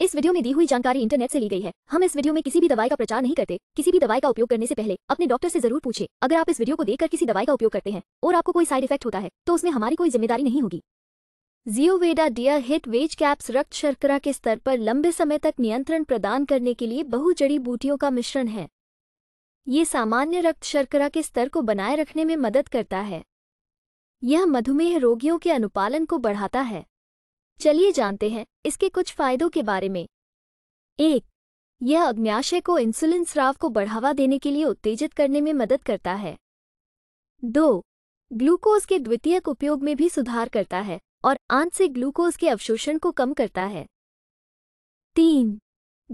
इस वीडियो में दी हुई जानकारी इंटरनेट से ली गई है हम इस वीडियो में किसी भी दवाई का प्रचार नहीं करते किसी भी दवाई का उपयोग करने से पहले अपने डॉक्टर से जरूर पूछे अगर आप इस वीडियो को देखकर किसी दवाई का उपयोग करते हैं और आपको कोई साइड इफेक्ट होता है तो उसमें हमारी कोई जिम्मेदारी नहीं होगी जियोवेडा डियर हिट वेज कैप्स रक्त शर्करा के स्तर पर लंबे समय तक नियंत्रण प्रदान करने के लिए बहु जड़ी बूटियों का मिश्रण है ये सामान्य रक्त शर्करा के स्तर को बनाए रखने में मदद करता है यह मधुमेह रोगियों के अनुपालन को बढ़ाता है चलिए जानते हैं इसके कुछ फायदों के बारे में एक यह अग्न्याशय को इंसुलिन स्राव को बढ़ावा देने के लिए उत्तेजित करने में मदद करता है दो ग्लूकोज के द्वितीयक उपयोग में भी सुधार करता है और आंत से ग्लूकोज के अवशोषण को कम करता है तीन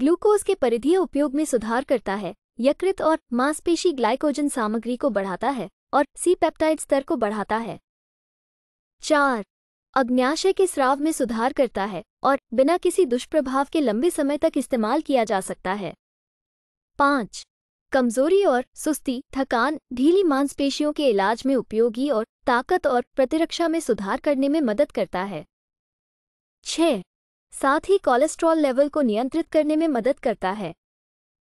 ग्लूकोज के परिधीय उपयोग में सुधार करता है यकृत और मांसपेशी ग्लाइकोजन सामग्री को बढ़ाता है और सी पेप्टाइड स्तर को बढ़ाता है चार अग्न्याशय के स्राव में सुधार करता है और बिना किसी दुष्प्रभाव के लंबे समय तक इस्तेमाल किया जा सकता है पाँच कमजोरी और सुस्ती थकान ढीली मांसपेशियों के इलाज में उपयोगी और ताकत और प्रतिरक्षा में सुधार करने में मदद करता है छ साथ ही कोलेस्ट्रॉल लेवल को नियंत्रित करने में मदद करता है